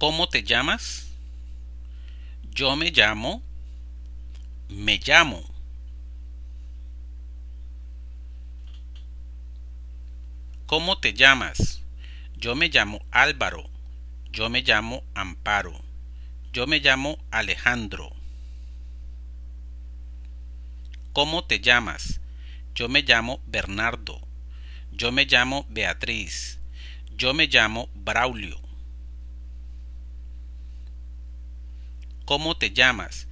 ¿Cómo te llamas? Yo me llamo. Me llamo. ¿Cómo te llamas? Yo me llamo Álvaro. Yo me llamo Amparo. Yo me llamo Alejandro. ¿Cómo te llamas? Yo me llamo Bernardo. Yo me llamo Beatriz. Yo me llamo Braulio. ¿Cómo te llamas?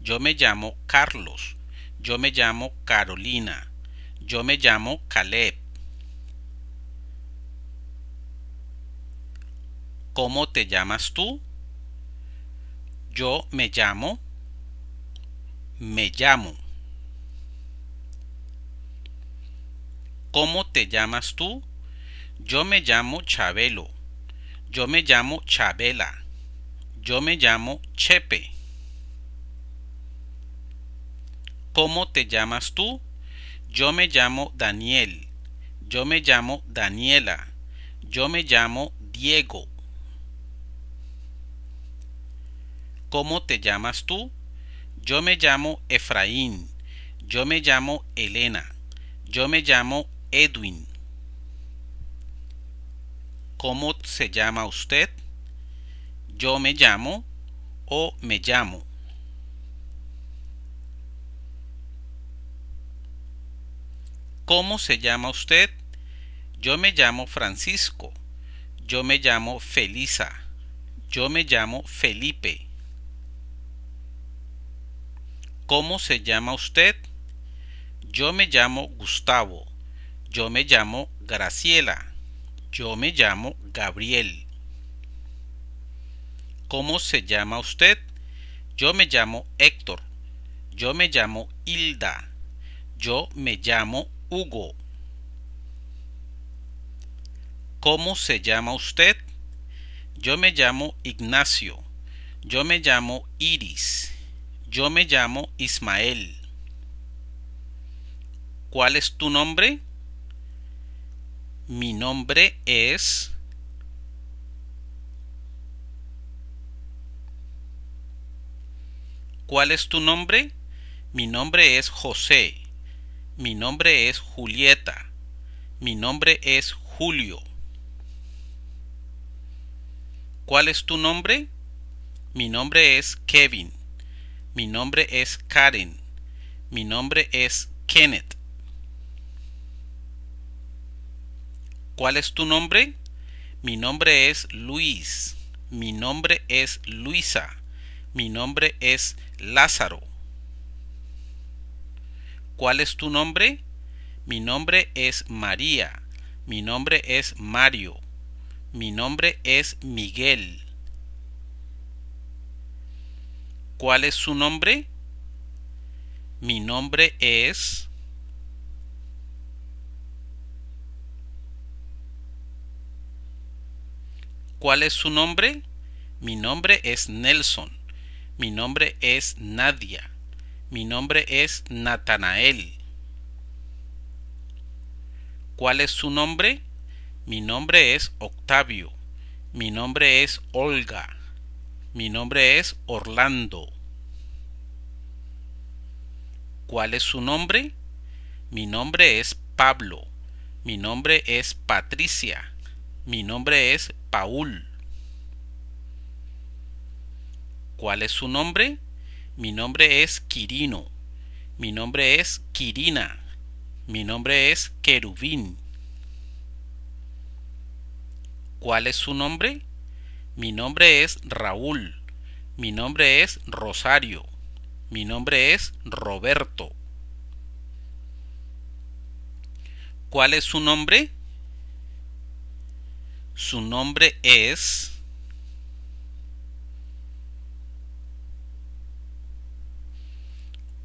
Yo me llamo Carlos. Yo me llamo Carolina. Yo me llamo Caleb. ¿Cómo te llamas tú? Yo me llamo. Me llamo. ¿Cómo te llamas tú? Yo me llamo Chabelo. Yo me llamo Chabela. Yo me llamo Chepe. ¿Cómo te llamas tú? Yo me llamo Daniel. Yo me llamo Daniela. Yo me llamo Diego. ¿Cómo te llamas tú? Yo me llamo Efraín. Yo me llamo Elena. Yo me llamo Edwin. ¿Cómo se llama usted? yo me llamo o me llamo. ¿Cómo se llama usted? Yo me llamo Francisco. Yo me llamo Felisa. Yo me llamo Felipe. ¿Cómo se llama usted? Yo me llamo Gustavo. Yo me llamo Graciela. Yo me llamo Gabriel. ¿Cómo se llama usted? Yo me llamo Héctor. Yo me llamo Hilda. Yo me llamo Hugo. ¿Cómo se llama usted? Yo me llamo Ignacio. Yo me llamo Iris. Yo me llamo Ismael. ¿Cuál es tu nombre? Mi nombre es... ¿Cuál es tu nombre? Mi nombre es José. Mi nombre es Julieta. Mi nombre es Julio. ¿Cuál es tu nombre? Mi nombre es Kevin. Mi nombre es Karen. Mi nombre es Kenneth. ¿Cuál es tu nombre? Mi nombre es Luis. Mi nombre es Luisa. Mi nombre es Lázaro. ¿Cuál es tu nombre? Mi nombre es María. Mi nombre es Mario. Mi nombre es Miguel. ¿Cuál es su nombre? Mi nombre es... ¿Cuál es su nombre? Mi nombre es Nelson. Mi nombre es Nadia. Mi nombre es Natanael. ¿Cuál es su nombre? Mi nombre es Octavio. Mi nombre es Olga. Mi nombre es Orlando. ¿Cuál es su nombre? Mi nombre es Pablo. Mi nombre es Patricia. Mi nombre es Paul. ¿Cuál es su nombre? Mi nombre es Quirino. Mi nombre es Quirina. Mi nombre es Querubín. ¿Cuál es su nombre? Mi nombre es Raúl. Mi nombre es Rosario. Mi nombre es Roberto. ¿Cuál es su nombre? Su nombre es...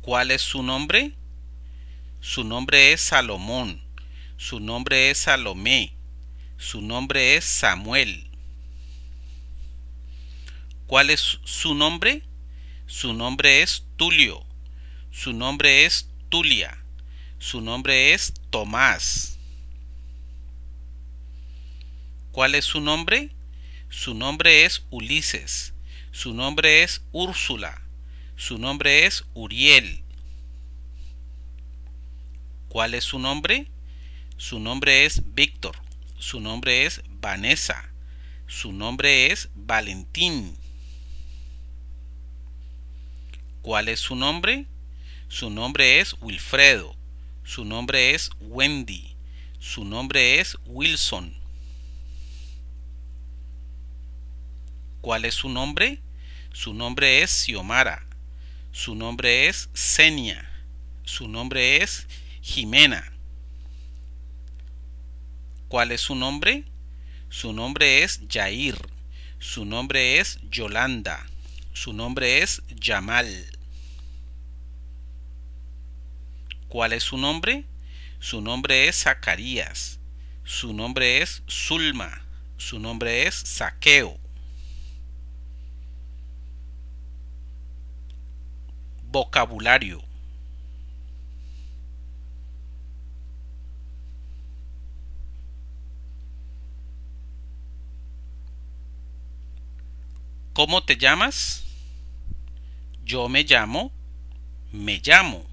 ¿Cuál es su nombre? Su nombre es Salomón. Su nombre es Salomé. Su nombre es Samuel. ¿Cuál es su nombre? Su nombre es Tulio. Su nombre es Tulia. Su nombre es Tomás. ¿Cuál es su nombre? Su nombre es Ulises. Su nombre es Úrsula. Su nombre es Uriel. ¿Cuál es su nombre? Su nombre es Víctor. Su nombre es Vanessa. Su nombre es Valentín. ¿Cuál es su nombre? Su nombre es Wilfredo. Su nombre es Wendy. Su nombre es Wilson. ¿Cuál es su nombre? Su nombre es Xiomara. Su nombre es Senia. Su nombre es Jimena. ¿Cuál es su nombre? Su nombre es Yair. Su nombre es Yolanda. Su nombre es Yamal. ¿Cuál es su nombre? Su nombre es Zacarías. Su nombre es Zulma. Su nombre es Saqueo. vocabulario. ¿Cómo te llamas? Yo me llamo, me llamo.